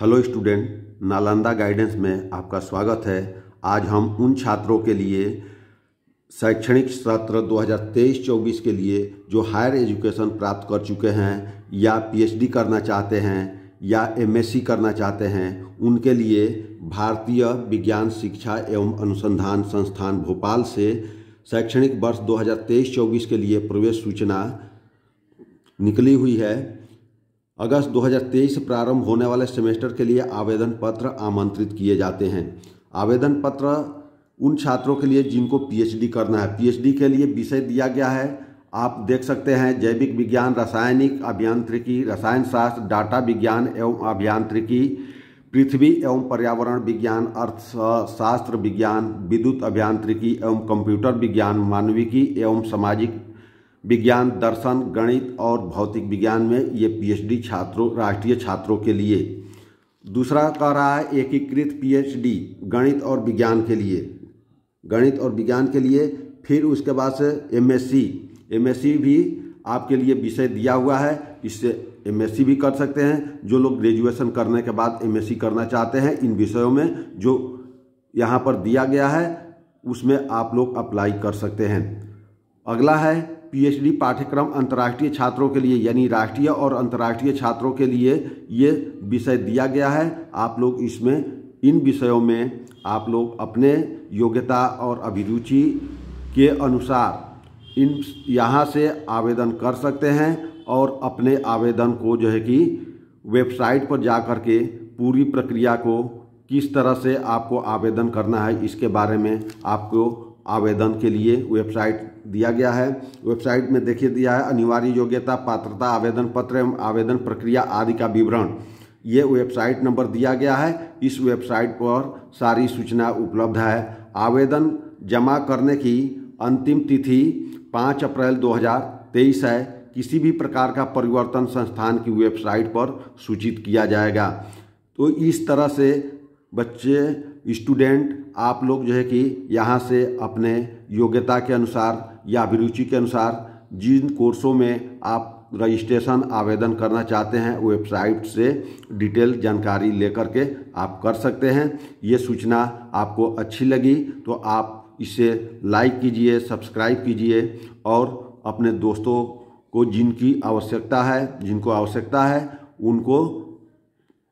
hello student Nalanda guidance में आपका स्वागत है आज हम उन छात्रों के लिए शैक्षणिक सत्र 2023-24 के लिए जो हायर एजुकेशन प्राप्त कर चुके हैं या पीएचडी करना चाहते हैं या एमएससी करना चाहते हैं उनके लिए भारतीय विज्ञान शिक्षा एवं अनुसंधान संस्थान भोपाल से शैक्षणिक वर्ष 2023-24 के लिए प्रवेश सूचना निकली हुई है अगस्त 2023 से प्रारंभ होने वाले सेमेस्टर के लिए आवेदन पत्र आमंत्रित किए जाते हैं आवेदन पत्र उन छात्रों के लिए जिनको पीएचडी करना है पीएचडी के लिए विषय दिया गया है आप देख सकते हैं जैविक विज्ञान रासायनिक अभियांत्रिकी रसायन शास्त्र डाटा विज्ञान एवं अभियांत्रिकी पृथ्वी एवं पर्यावरण विज्ञान अर्थशास्त्र विज्ञान विद्युत अभियांत्रिकी एवं कंप्यूटर विज्ञान मानविकी एवं सामाजिक विज्ञान दर्शन गणित और भौतिक विज्ञान में ये पीएचडी छात्रों राष्ट्रीय छात्रों के लिए दूसरा कह रहा है एकीकृत पीएचडी गणित और विज्ञान के लिए गणित और विज्ञान के लिए फिर उसके बाद से एमएससी एमएससी भी आपके लिए विषय दिया हुआ है इससे एमएससी भी कर सकते हैं जो लोग ग्रेजुएशन करने के बाद एमएससी करना चाहते हैं इन विषयों में जो यहाँ पर दिया गया है उसमें आप लोग अप्लाई कर सकते हैं अगला है पीएचडी पाठ्यक्रम अंतर्राष्ट्रीय छात्रों के लिए यानी राष्ट्रीय और अंतर्राष्ट्रीय छात्रों के लिए ये विषय दिया गया है आप लोग इसमें इन विषयों में आप लोग अपने योग्यता और अभिरुचि के अनुसार इन यहाँ से आवेदन कर सकते हैं और अपने आवेदन को जो है कि वेबसाइट पर जा कर के पूरी प्रक्रिया को किस तरह से आपको आवेदन करना है इसके बारे में आपको आवेदन के लिए वेबसाइट दिया गया है वेबसाइट में देखिए दिया है अनिवार्य योग्यता पात्रता आवेदन पत्र एवं आवेदन प्रक्रिया आदि का विवरण ये वेबसाइट नंबर दिया गया है इस वेबसाइट पर सारी सूचना उपलब्ध है आवेदन जमा करने की अंतिम तिथि पाँच अप्रैल तेईस है किसी भी प्रकार का परिवर्तन संस्थान की वेबसाइट पर सूचित किया जाएगा तो इस तरह से बच्चे स्टूडेंट आप लोग जो है कि यहाँ से अपने योग्यता के अनुसार या अभिरुचि के अनुसार जिन कोर्सों में आप रजिस्ट्रेशन आवेदन करना चाहते हैं वेबसाइट से डिटेल जानकारी लेकर के आप कर सकते हैं ये सूचना आपको अच्छी लगी तो आप इसे लाइक कीजिए सब्सक्राइब कीजिए और अपने दोस्तों को जिनकी आवश्यकता है जिनको आवश्यकता है उनको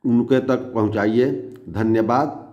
उनके तक पहुंचाइए धन्यवाद